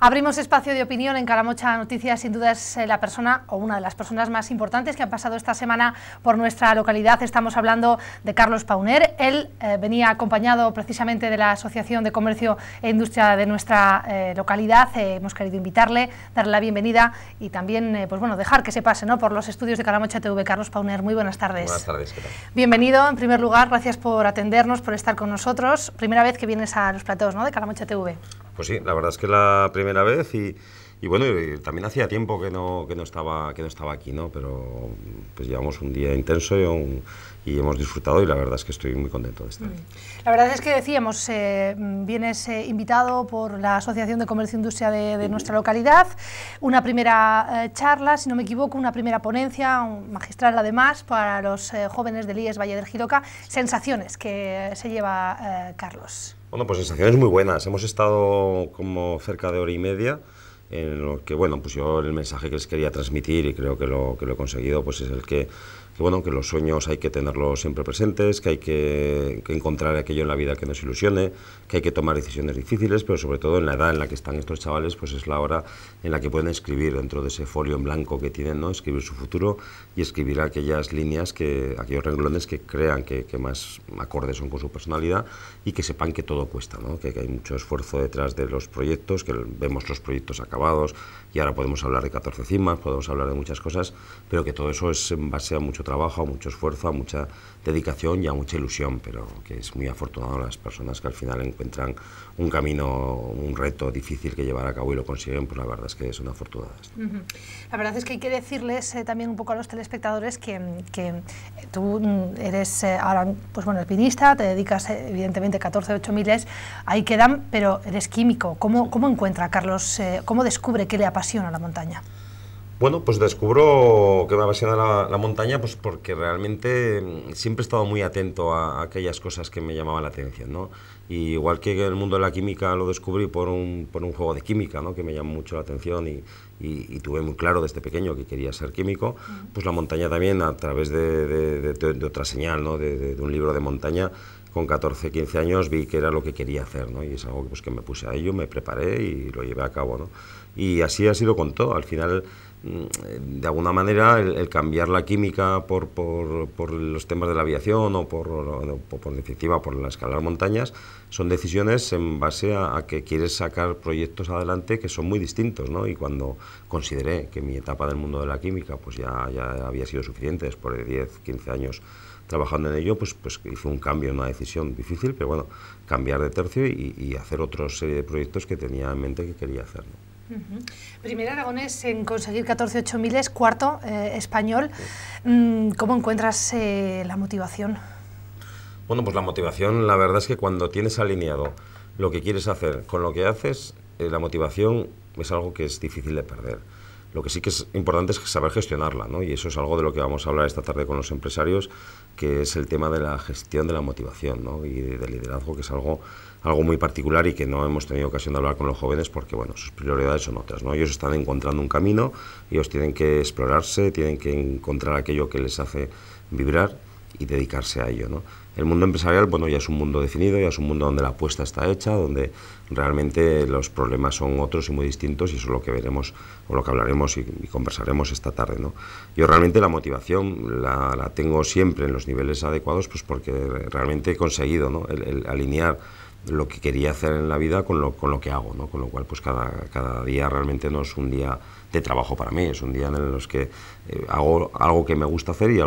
Abrimos espacio de opinión en Calamocha Noticias. Sin duda es eh, la persona o una de las personas más importantes que han pasado esta semana por nuestra localidad. Estamos hablando de Carlos Pauner. Él eh, venía acompañado precisamente de la Asociación de Comercio e Industria de nuestra eh, localidad. hemos querido invitarle, darle la bienvenida y también pues bueno, dejar que se pase ¿no? por los estudios de Calamocha TV. Carlos Pauner, muy buenas tardes. Buenas tardes. tal? Bienvenido. En primer lugar, gracias por atendernos, por estar con nosotros. Primera vez que vienes a los plateos ¿no? de Calamocha TV. Pues sí, la verdad es que la primera vez y y bueno, también hacía tiempo que no, que no, estaba, que no estaba aquí, ¿no? Pero pues llevamos un día intenso y, hemos disfrutado y la verdad es que estoy muy contento de estar aquí. La verdad es que decíamos, eh, vienes eh, invitado por la Asociación de Comercio e Industria de, nuestra localidad, una primera eh, charla, si no me equivoco, una primera ponencia, un magistral además, para los jóvenes del IES Valle del Giroca, sensaciones que se lleva Carlos. Bueno, pues sensaciones muy buenas. Hemos estado como cerca de hora y media en lo que, bueno, pues yo el mensaje que les quería transmitir, y creo que lo, que lo he conseguido, pues es el que que, bueno, que los sueños hay que tenerlos siempre presentes, que hay que, encontrar aquello en la vida que nos ilusione, que hay que tomar decisiones difíciles, pero sobre todo en la edad en la que están estos chavales, pues es la hora en la que pueden escribir dentro de ese folio en blanco que tienen, ¿no? escribir su futuro y escribir aquellas líneas, que, aquellos renglones que crean que, que más acordes son con su personalidad y que sepan que todo cuesta, ¿no? que, que hay mucho esfuerzo detrás de los proyectos, que vemos los proyectos acabados y ahora podemos hablar de 14 cimas, podemos hablar de muchas cosas, pero que todo eso es en base a mucho trabajo, a mucho esfuerzo, a mucha dedicación y a mucha ilusión, pero que es muy afortunado las personas que al final encuentran un camino, un reto difícil que llevar a cabo y lo consiguen, pues la verdad es que son afortunadas. La verdad es que hay que decirles eh, también un poco a los telespectadores que, que tú mm, eres eh, ahora, pues bueno, alpinista, te dedicas eh, evidentemente 14 8 miles, ahí quedan, pero eres químico. ¿Cómo, cómo encuentra Carlos, cómo descubre que le apasiona la montaña? Bueno, pues descubro que me apasiona la, la montaña pues porque realmente mm, siempre he estado muy atento a, aquellas cosas que me llamaban la atención, igual que el mundo de la química lo descubrí por un, juego de química, ¿no? Que me llamó mucho la atención y, tuve muy claro desde pequeño que quería ser químico, pues la montaña también a través de, de, otra señal, de un libro de montaña, con 14, 15 años vi que era lo que quería hacer, ¿no? Y es algo que, pues, que me puse a ello, me preparé y lo llevé a cabo, Y así ha sido con todo. Al final Mm, de alguna manera el, cambiar la química por, por, los temas de la aviación o por, por por definitiva por la escalar montañas son decisiones en base a, que quieres sacar proyectos adelante que son muy distintos ¿no? y cuando consideré que mi etapa del mundo de la química pues ya, ya había sido suficiente después de 10, 15 años trabajando en ello, pues, pues hice un cambio, una decisión difícil, pero bueno, cambiar de tercio y, hacer otra serie de proyectos que tenía en mente que quería hacer. Primero, aragonés en conseguir 14.8 miles, cuarto eh, español. Mm, ¿Cómo encuentras eh, la motivación? Bueno, pues la motivación, la verdad es que cuando tienes alineado lo que quieres hacer con lo que haces, eh, la motivación es algo que es difícil de perder. Lo que sí que es importante es saber gestionarla, ¿no? Y eso es algo de lo que vamos a hablar esta tarde con los empresarios, que es el tema de la gestión de la motivación, ¿no? Y del liderazgo, que es algo algo muy particular y que no hemos tenido ocasión de hablar con los jóvenes porque, bueno, sus prioridades son otras, ¿no? Ellos están encontrando un camino, ellos tienen que explorarse, tienen que encontrar aquello que les hace vibrar y dedicarse a ello, ¿no? El mundo empresarial, bueno, ya es un mundo definido, ya es un mundo donde la apuesta está hecha, donde realmente los problemas son otros y muy distintos y eso es lo que veremos o lo que hablaremos y, conversaremos esta tarde, ¿no? Yo realmente la motivación la, la, tengo siempre en los niveles adecuados pues porque realmente he conseguido, ¿no? alinear lo que quería hacer en la vida con lo, con lo que hago, ¿no? con lo cual pues cada, cada, día realmente no es un día de trabajo para mí, es un día en los que eh, hago algo que me gusta hacer y,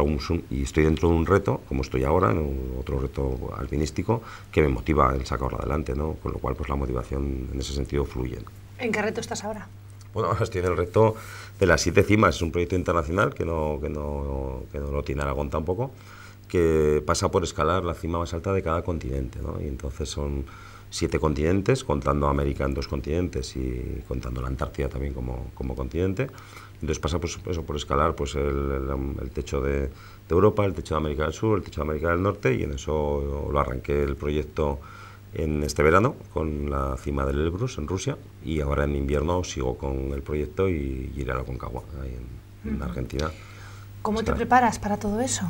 y estoy dentro de un reto, como estoy ahora, en otro reto alpinístico, que me motiva el sacarlo adelante, ¿no? con lo cual pues la motivación en ese sentido fluye. ¿En qué reto estás ahora? Bueno, estoy en el reto de las siete cimas, es un proyecto internacional que no, que no, que no lo tiene Aragón tampoco que pasa por escalar la cima más alta de cada continente. ¿no? Y entonces son siete continentes, contando América en dos continentes y contando la Antártida también como, como continente. Entonces pasa por eso, por escalar pues, el, techo de, Europa, el techo de América del Sur, el techo de América del Norte y en eso lo arranqué el proyecto en este verano con la cima del Elbrus en Rusia y ahora en invierno sigo con el proyecto y, iré a la Concagua, ahí en, Argentina. ¿Cómo te preparas para todo eso?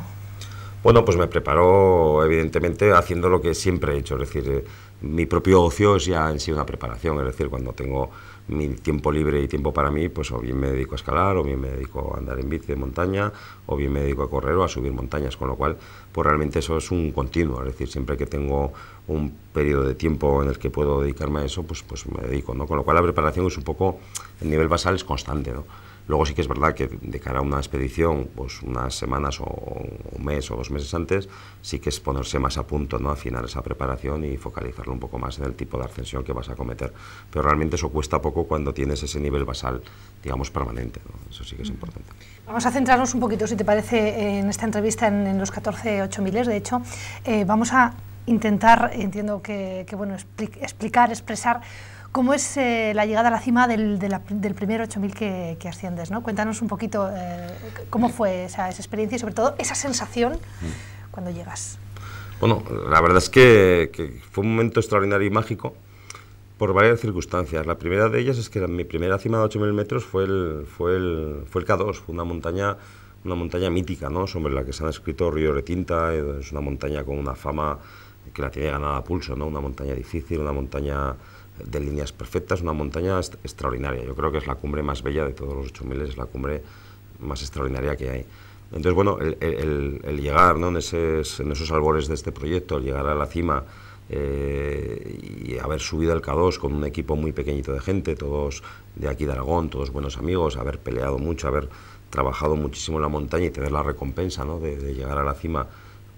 Bueno, pues me preparo, evidentemente, haciendo lo que siempre he hecho, es decir, eh, mi propio ocio es ya en sí una preparación, es decir, cuando tengo mi tiempo libre y tiempo para mí, pues o bien me dedico a escalar, o bien me dedico a andar en bici de montaña, o bien me dedico a correr o a subir montañas, con lo cual, pues realmente eso es un continuo, es decir, siempre que tengo un periodo de tiempo en el que puedo dedicarme a eso, pues, pues me dedico, ¿no? Con lo cual la preparación es un poco, el nivel basal es constante, ¿no? Luego sí que es verdad que de cara a una expedición, pues unas semanas o un mes o dos meses antes, sí que es ponerse más a punto, ¿no? Afinar esa preparación y focalizarlo un poco más en el tipo de ascensión que vas a cometer. Pero realmente eso cuesta poco cuando tienes ese nivel basal, digamos, permanente, Eso sí que es importante. Vamos a centrarnos un poquito, si te parece, en esta entrevista en, los 14 miles de hecho. Eh, vamos a intentar, entiendo que, bueno, explicar, expresar ¿Cómo es eh, la llegada a la cima del, del primer 8.000 que, que, asciendes? ¿no? Cuéntanos un poquito eh, cómo fue esa, experiencia y sobre todo esa sensación mm. cuando llegas. Bueno, la verdad es que, fue un momento extraordinario y mágico por varias circunstancias. La primera de ellas es que mi primera cima de 8.000 metros fue el, fue, el, fue el K2, una montaña, una montaña mítica, ¿no? sobre la que se han escrito Río Retinta. tinta, es una montaña con una fama que la tiene ganada a pulso, ¿no? una montaña difícil, una montaña de líneas perfectas, una montaña extraordinaria. Yo creo que es la cumbre más bella de todos los 8.000, es la cumbre más extraordinaria que hay. Entonces, bueno, el, llegar ¿no? en, esos albores de este proyecto, el llegar a la cima eh, y haber subido al K2 con un equipo muy pequeñito de gente, todos de aquí de Aragón, todos buenos amigos, haber peleado mucho, haber trabajado muchísimo en la montaña y tener la recompensa ¿no? de, llegar a la cima,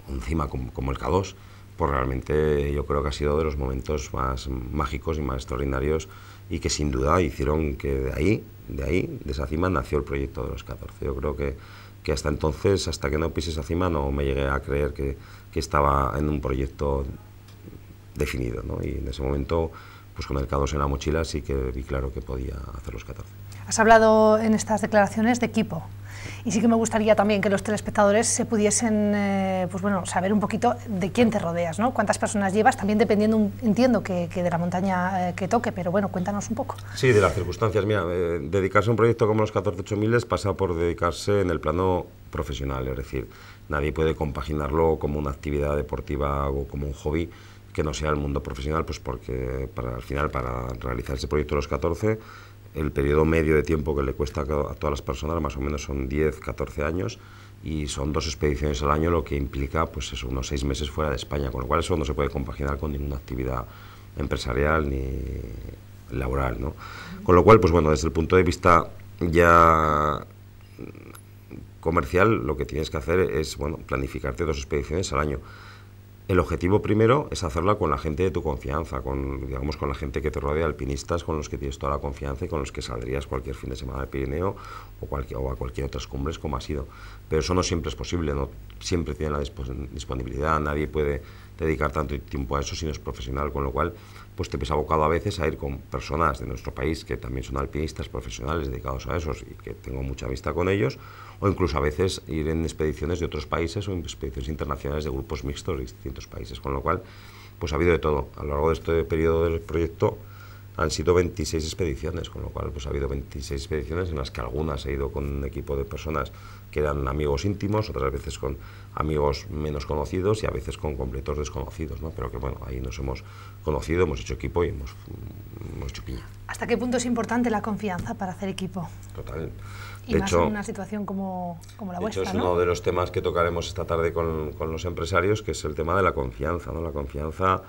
encima como, como el K2, pues realmente yo creo que ha sido de los momentos más mágicos y más extraordinarios y que sin duda hicieron que de ahí, de ahí, de esa cima nació el proyecto de los 14. Yo creo que, que hasta entonces, hasta que no pise esa cima, no me llegué a creer que, estaba en un proyecto definido. ¿no? Y en ese momento pues con el en la mochila sí que vi claro que podía hacer los 14. Has hablado en estas declaraciones de equipo y sí que me gustaría también que los telespectadores se pudiesen eh, pues bueno, saber un poquito de quién te rodeas, ¿no? cuántas personas llevas, también dependiendo, entiendo que, de la montaña eh, que toque, pero bueno, cuéntanos un poco. Sí, de las circunstancias, mira, eh, dedicarse a un proyecto como los 14.800 pasa por dedicarse en el plano profesional, es decir, nadie puede compaginarlo como una actividad deportiva o como un hobby, que no sea el mundo profesional, pues porque para, al final para realizar ese proyecto de los 14, el periodo medio de tiempo que le cuesta a todas las personas más o menos son 10, 14 años y son dos expediciones al año, lo que implica pues unos seis meses fuera de España, con lo cual eso no se puede compaginar con ninguna actividad empresarial ni laboral. ¿no? Con lo cual, pues bueno, desde el punto de vista ya comercial, lo que tienes que hacer es bueno, planificarte dos expediciones al año. El objetivo primero es hacerla con la gente de tu confianza, con, digamos, con la gente que te rodea, alpinistas con los que tienes toda la confianza y con los que saldrías cualquier fin de semana al Pirineo o, cualquier, o a cualquier otras cumbres como ha sido. Pero eso no siempre es posible, no siempre tiene la disponibilidad, nadie puede dedicar tanto tiempo a eso si no es profesional, con lo cual pues te ves abocado a veces a ir con personas de nuestro país que también son alpinistas profesionales dedicados a eso... y que tengo mucha vista con ellos, o incluso a veces ir en expediciones de otros países o en expediciones internacionales de grupos mixtos de distintos países, con lo cual pues ha habido de todo. A lo largo de este periodo del proyecto han sido 26 expediciones, con lo cual pues ha habido 26 expediciones en las que algunas he ido con un equipo de personas que eran amigos íntimos, otras veces con amigos menos conocidos y a veces con completos desconocidos, ¿no? Pero que bueno, ahí nos hemos conocido, hemos hecho equipo y hemos, hecho piña. ¿Hasta qué punto es importante la confianza para hacer equipo? Total. Y más en una situación como, como la de vuestra, hecho es uno de los temas que tocaremos esta tarde con, con los empresarios, que es el tema de la confianza, ¿no? La confianza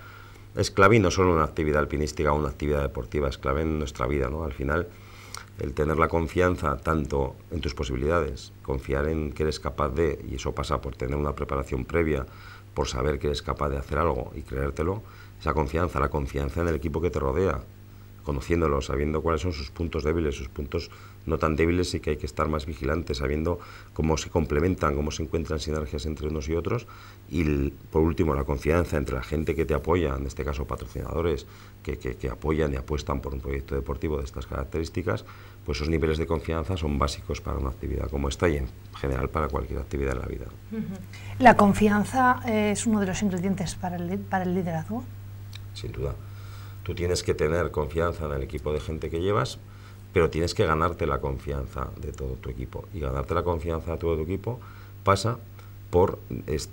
y no solo una actividad alpinística o una actividad deportiva, clave en nuestra vida, ¿no? Al final, el tener la confianza tanto en tus posibilidades, confiar en que eres capaz de, y eso pasa por tener una preparación previa, por saber que eres capaz de hacer algo y creértelo, esa confianza, la confianza en el equipo que te rodea, conociéndolo, sabiendo cuáles son sus puntos débiles, sus puntos no tan débiles y que hay que estar más vigilantes, sabiendo cómo se complementan, cómo se encuentran sinergias entre unos y otros. Y por último, la confianza entre la gente que te apoya, en este caso patrocinadores que, apoyan y apuestan por un proyecto deportivo de estas características, pues esos niveles de confianza son básicos para una actividad como esta y en general para cualquier actividad en la vida. ¿La confianza eh, es uno de los ingredientes para el, para el liderazgo? Sin duda Tú tienes que tener confianza en el equipo de gente que llevas, pero tienes que ganarte la confianza de todo tu equipo. Y ganarte la confianza de todo tu equipo pasa por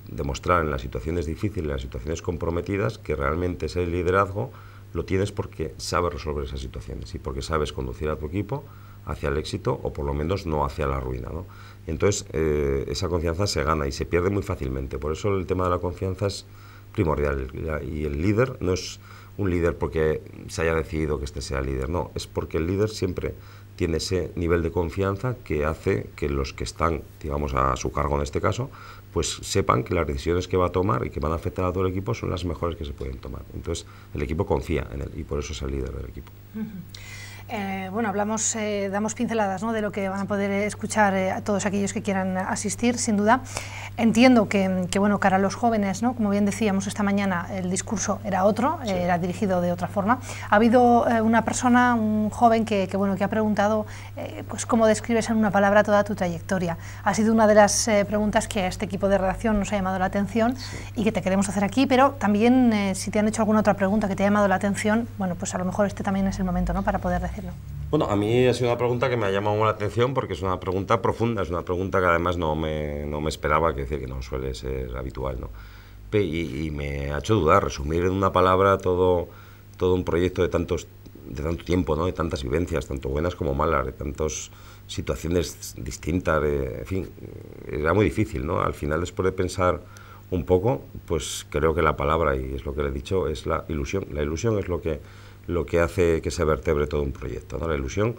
demostrar en las situaciones difíciles, en las situaciones comprometidas, que realmente ese liderazgo lo tienes porque sabes resolver esas situaciones y porque sabes conducir a tu equipo hacia el éxito o por lo menos no hacia la ruina. Entonces eh, esa confianza se gana y se pierde muy fácilmente. Por eso el tema de la confianza es primordial y el líder no es un líder porque se haya decidido que este sea el líder, no, es porque el líder siempre tiene ese nivel de confianza que hace que los que están, digamos, a su cargo en este caso, pues sepan que las decisiones que va a tomar y que van a afectar a todo el equipo son las mejores que se pueden tomar. Entonces, el equipo confía en él y por eso es el líder del equipo. Eh, bueno, hablamos, eh, damos pinceladas ¿no? de lo que van a poder escuchar eh, todos aquellos que quieran asistir, sin duda. Entiendo que, que, bueno, cara a los jóvenes, ¿no? como bien decíamos esta mañana, el discurso era otro, era dirigido de otra forma. Ha habido una persona, un joven, que, que bueno, que ha preguntado pues, cómo describes en una palabra toda tu trayectoria. Ha sido una de las preguntas que a este equipo de redacción nos ha llamado la atención y que te queremos hacer aquí, pero también si te han hecho alguna otra pregunta que te ha llamado la atención, bueno, pues a lo mejor este también es el momento ¿no? para poder decir bueno, a mí ha sido una pregunta que me ha llamado la atención porque es una pregunta profunda, es una pregunta que además no me, esperaba, que decir que no suele ser habitual, ¿no? Y, me ha hecho dudar, resumir en una palabra todo, todo un proyecto de tantos de tanto tiempo, ¿no? de tantas vivencias, tanto buenas como malas, de tantas situaciones distintas, en fin, era muy difícil, ¿no? Al final, después de pensar un poco, pues creo que la palabra, y es lo que le he dicho, es la ilusión. La ilusión es lo que lo que hace que se vertebre todo un proyecto. ¿no? La ilusión,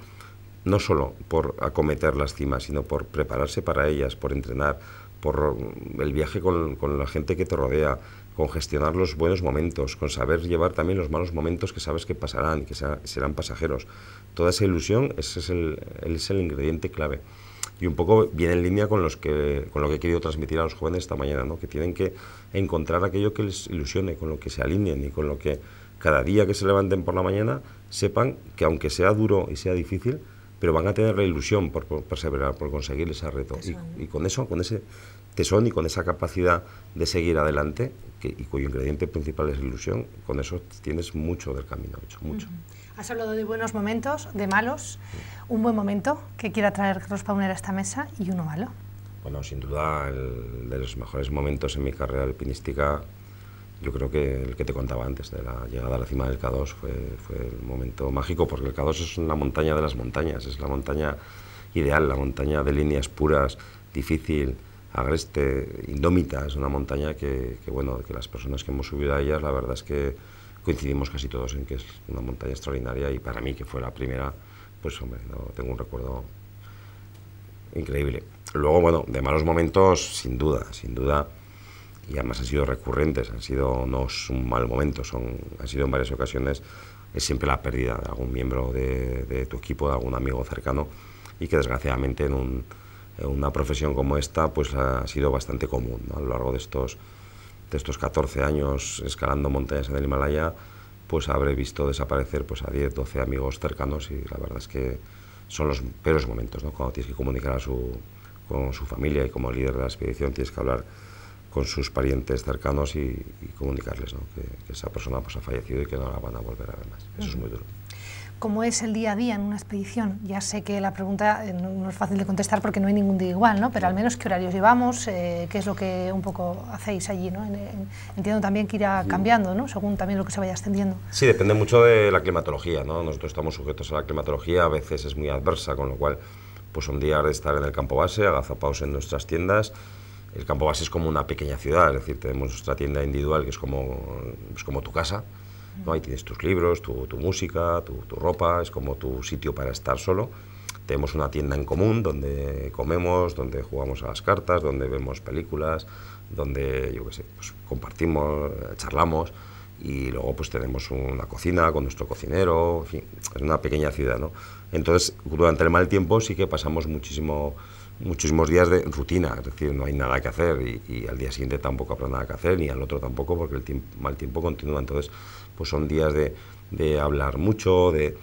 no solo por acometer las cimas, sino por prepararse para ellas, por entrenar, por el viaje con, la gente que te rodea, con gestionar los buenos momentos, con saber llevar también los malos momentos que sabes que pasarán, y que serán pasajeros. Toda esa ilusión es, el, es el ingrediente clave. Y un poco viene en línea con, los que, con lo que he querido transmitir a los jóvenes esta mañana, ¿no? que tienen que encontrar aquello que les ilusione, con lo que se alineen y con lo que cada día que se levanten por la mañana sepan que aunque sea duro y sea difícil, pero van a tener la ilusión por, perseverar, por conseguir ese reto. Y, con eso, con ese tesón y con esa capacidad de seguir adelante, y cuyo ingrediente principal es la ilusión, con eso tienes mucho del camino hecho, mucho. Has hablado de buenos momentos, de malos. Un buen momento que quiera traer Carlos Pauner a esta mesa y uno malo. Bueno, sin duda, de los mejores momentos en mi carrera alpinística yo creo que el que te contaba antes, de la llegada a la cima del K2, fue, fue el momento mágico, porque el K2 es una montaña de las montañas, es la montaña ideal, la montaña de líneas puras, difícil, agreste, indómita, es una montaña que, bueno, que las personas que hemos subido a ellas, la verdad es que coincidimos casi todos en que es una montaña extraordinaria y para mí que fue la primera, pues hombre, tengo un recuerdo increíble. Luego, bueno, de malos momentos, sin duda, sin duda y además han sido recurrentes, han sido no es un mal momento, son, han sido en varias ocasiones, es siempre la pérdida de algún miembro de, tu equipo, de algún amigo cercano y que desgraciadamente en, un, en, una profesión como esta pues ha sido bastante común a lo largo de estos, de estos 14 años escalando montañas en el Himalaya pues habré visto desaparecer pues a 10, 12 amigos cercanos y la verdad es que son los peores momentos, ¿no? cuando tienes que comunicar a su, con su familia y como líder de la expedición tienes que hablar con sus parientes cercanos y, comunicarles que, esa persona pues, ha fallecido y que no la van a volver a ver más. Eso es muy duro. ¿Cómo es el día a día en una expedición? Ya sé que la pregunta eh, no, es fácil de contestar porque no hay ningún día igual, ¿no? pero al menos qué horarios llevamos, eh, qué es lo que un poco hacéis allí. ¿no? entiendo también que irá cambiando ¿no? según también lo que se vaya extendiendo. Sí, depende mucho de la climatología. ¿no? Nosotros estamos sujetos a la climatología, a veces es muy adversa, con lo cual pues un día de estar en el campo base, agazapados en nuestras tiendas, el campo base es como una pequeña ciudad, es decir, tenemos nuestra tienda individual que es como, como tu casa, ¿no? ahí tienes tus libros, tu, música, tu, ropa, es como tu sitio para estar solo. Tenemos una tienda en común donde comemos, donde jugamos a las cartas, donde vemos películas, donde, yo qué sé, pues compartimos, eh, charlamos y luego pues tenemos una cocina con nuestro cocinero, en fin, es una pequeña ciudad, ¿no? Entonces, durante el mal tiempo sí que pasamos muchísimo muchísimos días de rutina, es decir, no hay nada que hacer y, al día siguiente tampoco habrá nada que hacer, ni al otro tampoco, porque el mal tiempo continúa. Entonces, pues son días de, hablar mucho, de,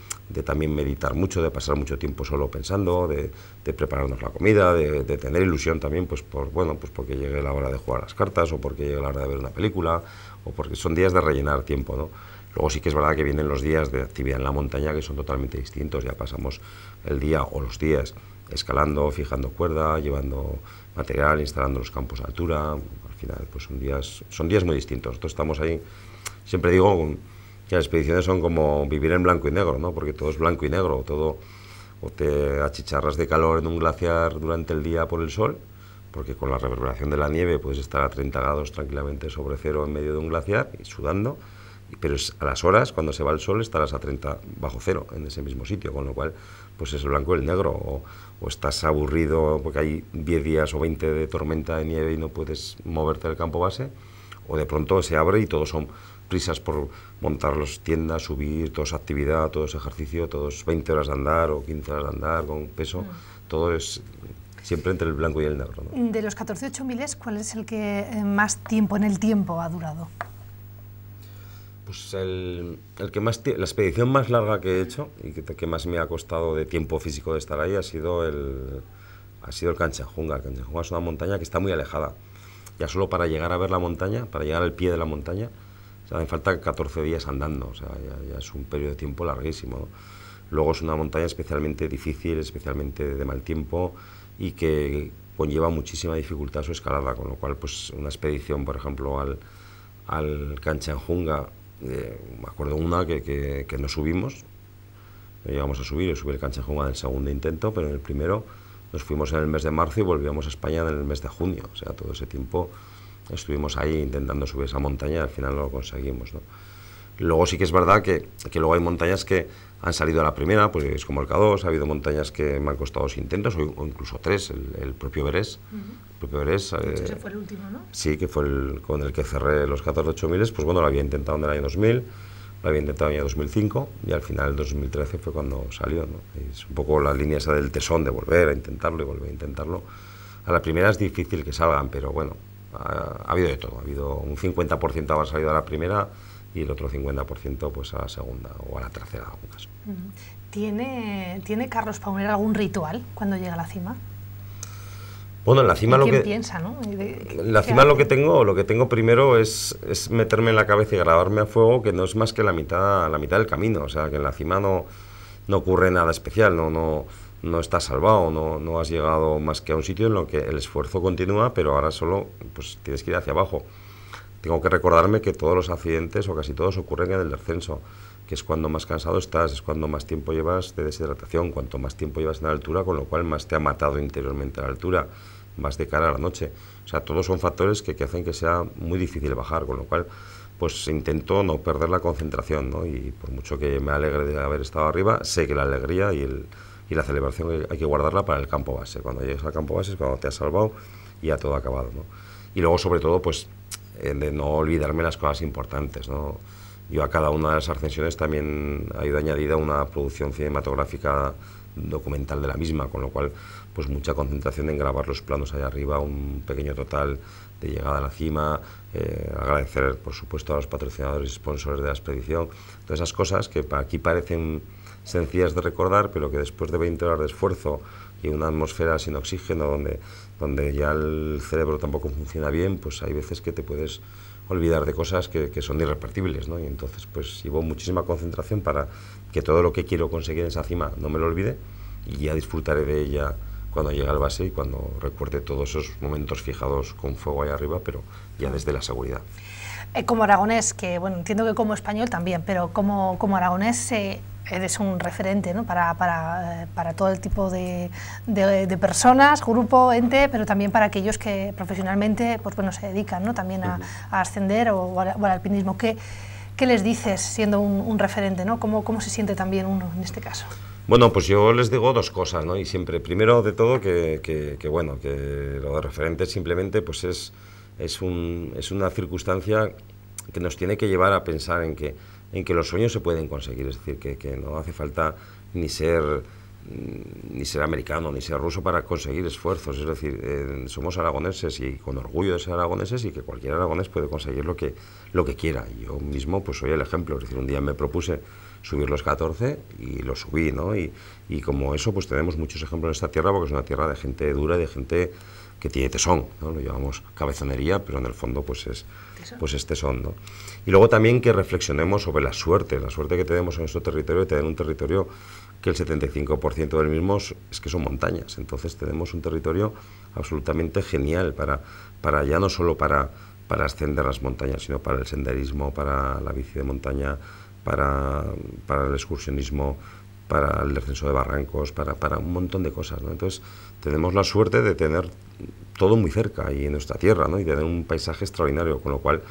también meditar mucho, de pasar mucho tiempo solo pensando, de, prepararnos la comida, de, tener ilusión también, pues bueno, pues porque llegue la hora de jugar las cartas, o porque llegue la hora de ver una película, o porque son días de rellenar tiempo, ¿no? Luego sí que es verdad que vienen los días de actividad en la montaña que son totalmente distintos, ya pasamos el día o los días escalando, fijando cuerda, llevando material, instalando los campos a altura. Al final, pues son días, son días muy distintos. Nosotros estamos ahí, siempre digo que las expediciones son como vivir en blanco y negro, ¿no? Porque todo es blanco y negro, todo o te achicharras de calor en un glaciar durante el día por el sol, porque con la reverberación de la nieve puedes estar a 30 grados tranquilamente sobre cero en medio de un glaciar y sudando pero a las horas, cuando se va el sol, estarás a 30 bajo cero en ese mismo sitio, con lo cual, pues es el blanco y el negro, o, estás aburrido porque hay 10 días o 20 de tormenta de nieve y no puedes moverte del campo base, o de pronto se abre y todos son prisas por montar las tiendas, subir, todo es actividad, todo ese ejercicio, todos 20 horas de andar o 15 horas de andar con peso, mm. todo es siempre entre el blanco y el negro. De los 14.800, ¿cuál es el que eh, más tiempo en el tiempo ha durado? Pues el, el que más la expedición más larga que he hecho y que, que, más me ha costado de tiempo físico de estar ahí ha sido el, ha sido el Canchajunga. El Canchajunga es una montaña que está muy alejada. Ya solo para llegar a ver la montaña, para llegar al pie de la montaña, o sea, falta 14 días andando. O sea, ya, es un periodo de tiempo larguísimo. Luego es una montaña especialmente difícil, especialmente de mal tiempo y que conlleva muchísima dificultad su escalada, con lo cual pues una expedición, por ejemplo, al, al Canchanjunga eh, me acuerdo una que, que, que no subimos, no llegamos a subir, y subí el Canchejunga en el segundo intento, pero en el primero nos fuimos en el mes de marzo y volvíamos a España en el mes de junio, o sea, todo ese tiempo estuvimos ahí intentando subir esa montaña y al final no lo conseguimos. ¿no? Luego sí que es verdad que, que luego hay montañas que, han salido a la primera, pues es como el K2, ha habido montañas que me han costado dos intentos, o, incluso tres, el, propio Berés. Eh, ese fue el último, ¿no? Sí, que fue el, con el que cerré los 14.000, pues bueno, lo había intentado en el año 2000, lo había intentado en el año 2005, y al final, el 2013, fue cuando salió, Es un poco la línea esa del tesón de volver a intentarlo y volver a intentarlo. A la primera es difícil que salgan, pero bueno, ha, habido de todo, ha habido un 50% ha salido a la primera, y el otro 50% pues a la segunda o a la tercera en algún caso. ¿Tiene, ¿Tiene Carlos Paunera algún ritual cuando llega a la cima? Bueno, en la cima lo que piensa, ¿no? En la cima lo que tengo, lo que tengo primero es, meterme en la cabeza y grabarme a fuego que no es más que la mitad, la mitad del camino, o sea, que en la cima no, no ocurre nada especial, no no no estás salvado, no, no has llegado más que a un sitio en lo que el esfuerzo continúa, pero ahora solo pues tienes que ir hacia abajo. Tengo que recordarme que todos los accidentes, o casi todos, ocurren en el descenso, que es cuando más cansado estás, es cuando más tiempo llevas de deshidratación, cuanto más tiempo llevas en la altura, con lo cual más te ha matado interiormente la altura, más de cara a la noche. O sea, todos son factores que, que hacen que sea muy difícil bajar, con lo cual pues intento no perder la concentración, ¿no? Y por mucho que me alegre de haber estado arriba, sé que la alegría y, el, y la celebración hay que guardarla para el campo base. Cuando llegues al campo base es cuando te has salvado y ya todo acabado, ¿no? Y luego, sobre todo, pues de no olvidarme las cosas importantes. Yo a cada una de las ascensiones... también ha ido añadida una producción cinematográfica documental de la misma, con lo cual pues mucha concentración en grabar los planos allá arriba, un pequeño total de llegada a la cima, eh, agradecer por supuesto a los patrocinadores y sponsors de la expedición, todas esas cosas que para aquí parecen sencillas de recordar, pero que después de 20 horas de esfuerzo y una atmósfera sin oxígeno donde, donde ya el cerebro tampoco funciona bien, pues hay veces que te puedes olvidar de cosas que, que son irrepartibles, ¿no? Y entonces pues llevo muchísima concentración para que todo lo que quiero conseguir en esa cima no me lo olvide y ya disfrutaré de ella cuando llegue al base y cuando recuerde todos esos momentos fijados con fuego ahí arriba, pero ya desde la seguridad. Eh, como aragonés, que bueno, entiendo que como español también, pero como, como aragonés, eh, eres un referente eh, para, todo el tipo de, personas, grupo, ente, pero también para aquellos que profesionalmente pues, bueno, se dedican también a, ascender o, al, alpinismo. ¿Qué, ¿Qué les dices siendo un, referente? ¿no? ¿Cómo, ¿Cómo se siente también uno en este caso? Bueno, pues yo les digo dos cosas, ¿no? Y siempre, primero de todo, que, bueno, que lo de referente simplemente pues es, es una circunstancia que nos tiene que llevar a pensar en que en que los sueños se pueden conseguir, es decir, que, no hace falta ni ser mm, ni ser americano ni ser ruso para conseguir esfuerzos. Es decir, eh, somos aragoneses y con orgullo de ser aragoneses y que cualquier aragonés puede conseguir lo que, lo que quiera. yo mismo pues soy el ejemplo. Es decir, un día me propuse subir los 14 y lo subí, ¿no? Y, y como eso pues tenemos muchos ejemplos en esta tierra porque es una tierra de gente dura de gente que tiene tesón, ¿no? lo llamamos cabezonería, pero en el fondo pues es, pues este tesón. Y luego también que reflexionemos sobre la suerte, la suerte que tenemos en nuestro territorio, tener un territorio que el 75% del mismo es que son montañas, entonces tenemos un territorio absolutamente genial para, para ya no solo para, para ascender las montañas, sino para el senderismo, para la bici de montaña, para, para el excursionismo, para el descenso de barrancos, para, para un montón de cosas. ¿no? Entonces, tenemos la suerte de tener todo muy cerca y en nuestra tierra ¿no? y de tener un paisaje extraordinario, con lo cual,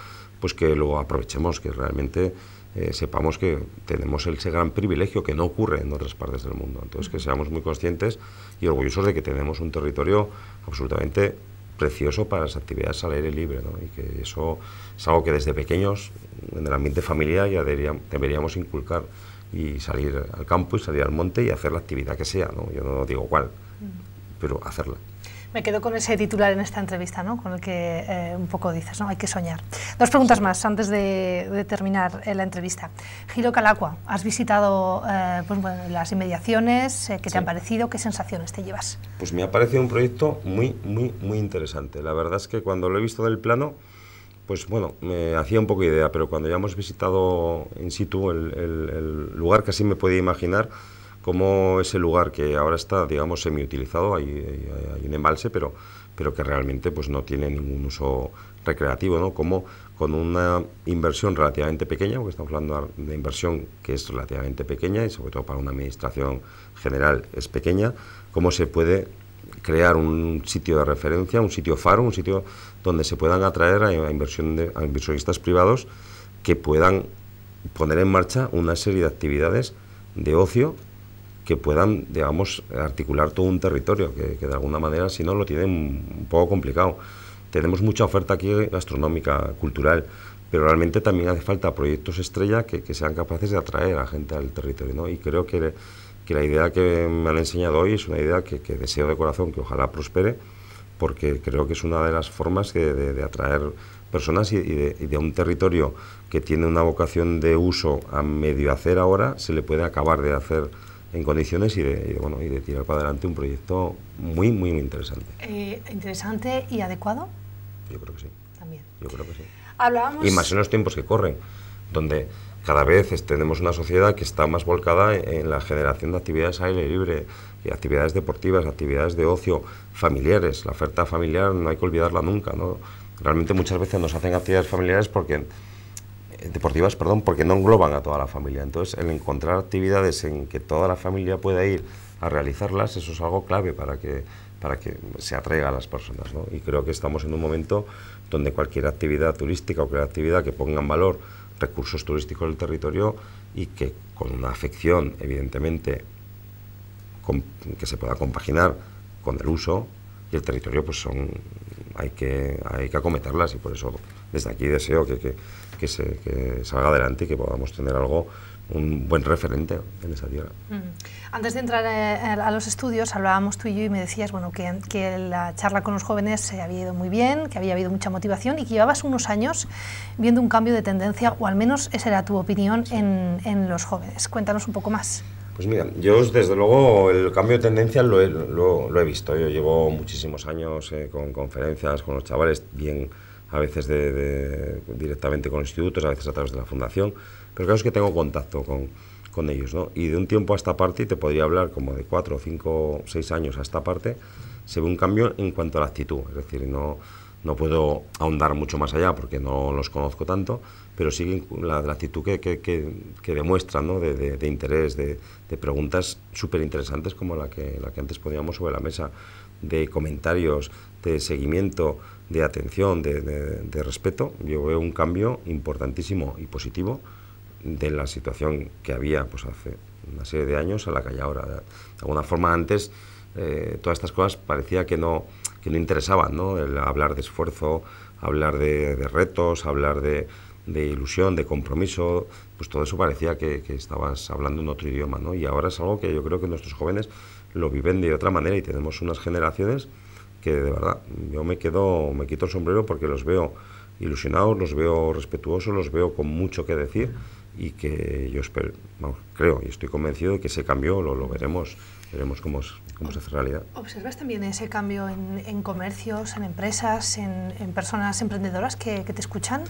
pues que lo aprovechemos, que realmente eh, sepamos que tenemos ese gran privilegio que no ocurre en otras partes del mundo. Entonces, que seamos muy conscientes y orgullosos de que tenemos un territorio absolutamente precioso para las actividades al aire libre, ¿no? y que eso es algo que desde pequeños en el ambiente familiar ya deberíamos inculcar y salir al campo y salir al monte y hacer la actividad que sea, ¿no? Yo no digo cuál, mm. pero hacerla. Me quedo con ese titular en esta entrevista, ¿no? con el que eh, un poco dices, ¿no? hay que soñar. Dos preguntas más antes de, terminar eh, la entrevista. Giro Calacua, has visitado eh, pues, bueno, las inmediaciones, ¿qué te ha han parecido? ¿Qué sensaciones te llevas? Pues me ha parecido un proyecto muy, muy, muy interesante. La verdad es que cuando lo he visto del plano, pues bueno, me hacía un poco idea, pero cuando ya hemos visitado in situ el, lugar, casi me podía imaginar cómo ese lugar que ahora está, digamos, semiutilizado, hay, un embalse, pero, pero que realmente pues, no tiene ningún uso recreativo, ¿no? Como con una inversión relativamente pequeña, porque estamos hablando de inversión que es relativamente pequeña y sobre todo para una administración general es pequeña, cómo se puede crear un sitio de referencia, un sitio faro, un sitio donde se puedan atraer a, inversión de, inversionistas privados que puedan poner en marcha una serie de actividades de ocio que puedan, digamos, articular todo un territorio, que, de alguna manera, si no, lo tienen un poco complicado. Tenemos mucha oferta aquí gastronómica, cultural, pero realmente también hace falta proyectos estrella que, sean capaces de atraer a gente al territorio, Y creo que que la idea que me han enseñado hoy es una idea que, deseo de corazón que ojalá prospere, porque creo que es una de las formas de, atraer personas y, de, un territorio que tiene una vocación de uso a medio hacer ahora, se le puede acabar de hacer en condiciones y de, bueno, y de tirar para adelante un proyecto muy, muy, muy interesante. Eh, ¿Interesante y adecuado? Yo creo que sí. También. Yo creo que sí. Y más en los tiempos que corren, donde cada vez tenemos una sociedad que está más volcada en la generación de actividades aire libre, y actividades deportivas, actividades de ocio, familiares. La oferta familiar no hay que olvidarla nunca. ¿no? Realmente muchas veces nos hacen actividades familiares porque eh, deportivas, perdón, porque no engloban a toda la familia. Entonces, el encontrar actividades en que toda la familia pueda ir a realizarlas, eso es algo clave para que, para que se atraiga a las personas. Y creo que estamos en un momento donde cualquier actividad turística o cualquier actividad que ponga en valor recursos turísticos del territorio y que con una afección, evidentemente, que se pueda compaginar con el uso y el territorio, pues son hay que, hay que acometerlas y por eso desde aquí deseo que, que, se, que salga adelante y que podamos tener algo un buen referente en esa tierra. Antes de entrar eh, a los estudios hablábamos tú y yo y me decías bueno, que, la charla con los jóvenes se había ido muy bien, que había habido mucha motivación y que llevabas unos años viendo un cambio de tendencia, o al menos esa era tu opinión en, los jóvenes. Cuéntanos un poco más. Pues mira, yo desde luego el cambio de tendencia lo he, visto. Yo llevo muchísimos años eh, con conferencias con los chavales bien a veces de, directamente con institutos, a veces a través de la fundación, pero claro es que tengo contacto con, con ellos. ¿no? Y de un tiempo a esta parte, y te podría hablar como de cuatro, cinco, seis años a esta parte, se ve un cambio en cuanto a la actitud, es decir, no, no puedo ahondar mucho más allá porque no los conozco tanto, pero sí la, actitud que, que, que, demuestran ¿no? de, interés, de, de preguntas súper interesantes como la que, la que antes poníamos sobre la mesa, de comentarios, de seguimiento, de atención, de, respeto, yo veo un cambio importantísimo y positivo de la situación que había pues hace una serie de años a la que hay ahora. De alguna forma antes eh, todas estas cosas parecía que no, que no interesaban, ¿no? El hablar de esfuerzo, hablar de, retos, hablar de, ilusión, de compromiso, pues todo eso parecía que, que, estabas hablando en otro idioma, ¿no? Y ahora es algo que yo creo que nuestros jóvenes lo viven de otra manera y tenemos unas generaciones que de verdad yo me quedo, me quito el sombrero porque los veo ilusionados, los veo respetuosos, los veo con mucho que decir y que yo espero, creo y estoy convencido de que ese cambio lo, lo veremos, veremos cómo, cómo se hace realidad. ¿Observas también ese cambio en, en comercios, en empresas, en, personas emprendedoras que, te escuchan?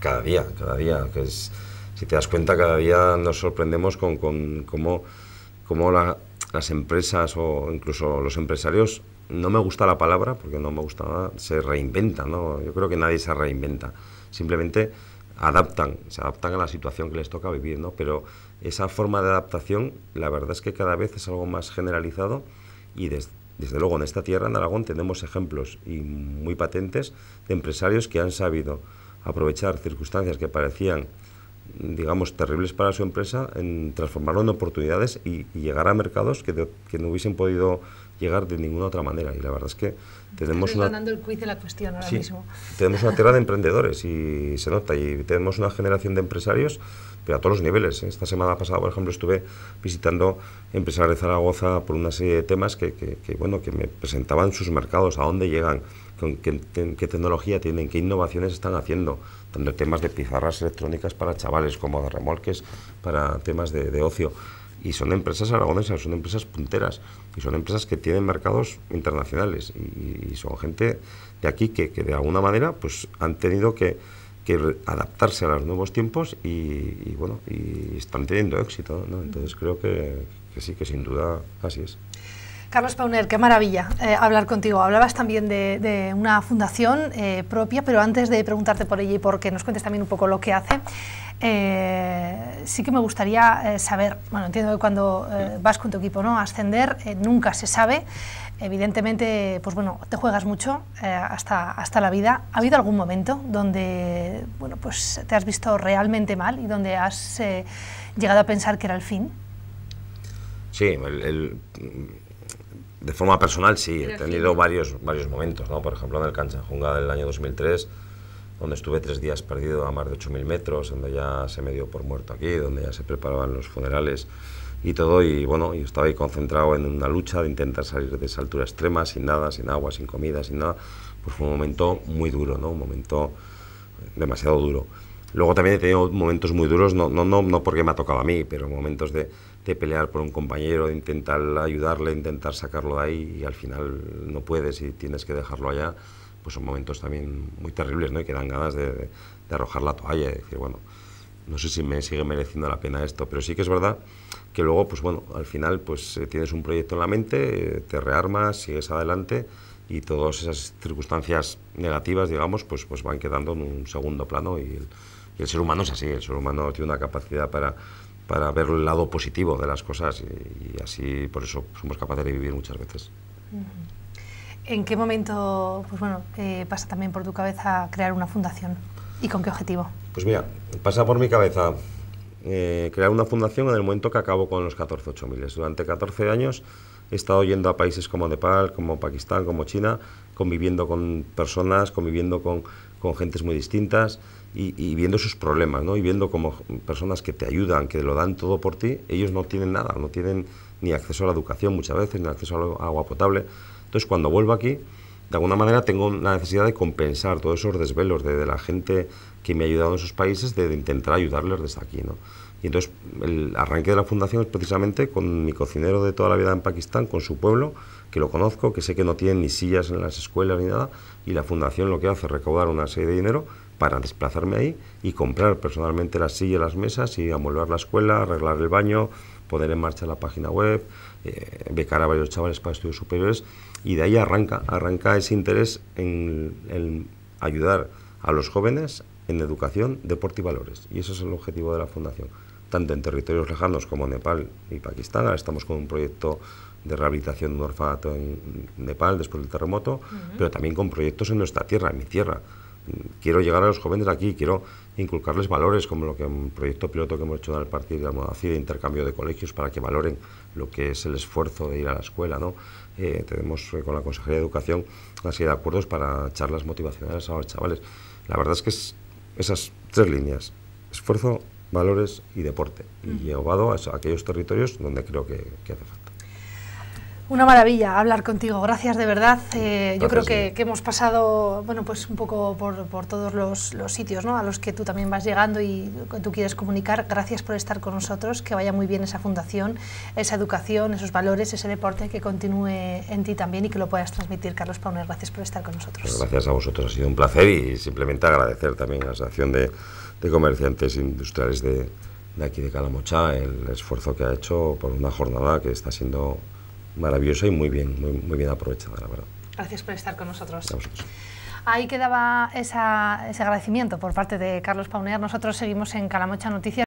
Cada día, cada día. Que es, si te das cuenta, cada día nos sorprendemos con, con cómo, cómo las empresas o incluso los empresarios no me gusta la palabra, porque no me gusta nada, se reinventa, ¿no? Yo creo que nadie se reinventa, simplemente adaptan, se adaptan a la situación que les toca vivir, ¿no? Pero esa forma de adaptación, la verdad es que cada vez es algo más generalizado y desde, luego en esta tierra, en Aragón, tenemos ejemplos muy patentes de empresarios que han sabido aprovechar circunstancias que parecían digamos, terribles para su empresa en transformarlo en oportunidades y, llegar a mercados que, que, no hubiesen podido llegar de ninguna otra manera. Y la verdad es que tenemos Estoy una... el quiz de la cuestión ahora mismo. Tenemos una tierra de emprendedores y se nota. Y tenemos una generación de empresarios, pero a todos los niveles. ¿eh? Esta semana pasada, por ejemplo, estuve visitando empresarios de Zaragoza por una serie de temas que, que, bueno, que me presentaban sus mercados, a dónde llegan, con qué, tecnología tienen, qué innovaciones están haciendo, tanto temas de pizarras electrónicas para chavales como de remolques, para temas de, de ocio y son empresas aragonesas, son empresas punteras y son empresas que tienen mercados internacionales y, son gente de aquí que, de alguna manera pues han tenido que, adaptarse a los nuevos tiempos y, bueno y están teniendo éxito, entonces creo que, sí, que sin duda así es. Carlos Pauner, qué maravilla eh, hablar contigo. Hablabas también de, una fundación eh, propia, pero antes de preguntarte por ella y por qué, nos cuentes también un poco lo que hace, eh, sí que me gustaría eh, saber, bueno, entiendo que cuando eh, vas con tu equipo, ¿no? Ascender nunca se sabe, evidentemente, pues bueno, te juegas mucho hasta, hasta la vida. ¿Ha habido algún momento donde, bueno, pues te has visto realmente mal y donde has llegado a pensar que era el fin? Sí, de forma personal sí, he tenido varios, varios momentos, ¿no? Por ejemplo, en el Cancha Junga del año 2003 donde estuve tres días perdido a más de 8.000 metros, donde ya se me dio por muerto aquí, donde ya se preparaban los funerales y todo, y bueno, yo estaba ahí concentrado en una lucha de intentar salir de esa altura extrema, sin nada, sin agua, sin comida, sin nada, pues fue un momento muy duro, ¿no? Un momento eh, demasiado duro. Luego también he tenido momentos muy duros, no, no, no, no porque me ha tocado a mí, pero momentos de, de, pelear por un compañero, de intentar ayudarle, intentar sacarlo de ahí y al final no puedes y tienes que dejarlo allá pues son momentos también muy terribles, ¿no? Y que dan ganas de, arrojar la toalla y decir, bueno, no sé si me sigue mereciendo la pena esto, pero sí que es verdad que luego, pues bueno, al final, pues eh, tienes un proyecto en la mente, eh, te rearmas, sigues adelante y todas esas circunstancias negativas, digamos, pues, pues van quedando en un segundo plano y el, ser humano es así, el ser humano tiene una capacidad para, para ver el lado positivo de las cosas y, así por eso somos capaces de vivir muchas veces. ¿En qué momento pues bueno, eh, pasa también por tu cabeza crear una fundación? ¿Y con qué objetivo? Pues mira, pasa por mi cabeza eh, crear una fundación en el momento que acabo con los 14.800. Durante 14 años he estado yendo a países como Nepal, como Pakistán, como China, conviviendo con personas, conviviendo con, con gentes muy distintas y, y, viendo sus problemas, ¿no? Y viendo como personas que te ayudan, que lo dan todo por ti, ellos no tienen nada, no tienen ni acceso a la educación muchas veces, ni acceso a agua potable. Entonces, cuando vuelvo aquí, de alguna manera tengo la necesidad de compensar todos esos desvelos de, la gente que me ha ayudado en esos países, de, intentar ayudarles desde aquí. ¿no? Y entonces el arranque de la fundación es precisamente con mi cocinero de toda la vida en Pakistán, con su pueblo, que lo conozco, que sé que no tienen ni sillas en las escuelas ni nada, y la fundación lo que hace es recaudar una serie de dinero para desplazarme ahí y comprar personalmente las sillas, las mesas y amueblar la escuela, arreglar el baño, poner en marcha la página web, eh, becar a varios chavales para estudios superiores y de ahí arranca, arranca ese interés en, ayudar a los jóvenes en educación, deporte y valores. Y ese es el objetivo de la Fundación. Tanto en territorios lejanos como Nepal y Pakistán, ahora estamos con un proyecto de rehabilitación de un orfanato en Nepal después del terremoto, pero también con proyectos en nuestra tierra, en mi tierra quiero llegar a los jóvenes de aquí, quiero inculcarles valores, como lo que un proyecto piloto que hemos hecho en el partido de así de intercambio de colegios, para que valoren lo que es el esfuerzo de ir a la escuela. ¿no? Eh, tenemos eh, con la Consejería de Educación una de acuerdos para charlas motivacionales a los chavales. La verdad es que es esas tres líneas, esfuerzo, valores y deporte, y llevado a, aquellos territorios donde creo que, que hace falta. Una maravilla hablar contigo, gracias de verdad. Eh, yo creo que, hemos pasado, bueno, pues un poco por, todos los, sitios, A los que tú también vas llegando y tú quieres comunicar. Gracias por estar con nosotros, que vaya muy bien esa fundación, esa educación, esos valores, ese deporte, que continúe en ti también y que lo puedas transmitir. Carlos Pauner, gracias por estar con nosotros. Pues gracias a vosotros, ha sido un placer y simplemente agradecer también a la Asociación de, de Comerciantes Industriales de, de aquí de Calamocha el esfuerzo que ha hecho por una jornada que está siendo Maravilloso y muy bien, muy, muy bien aprovechada, la verdad. Gracias por estar con nosotros. Ahí quedaba esa, ese agradecimiento por parte de Carlos Paunear. Nosotros seguimos en Calamocha Noticias.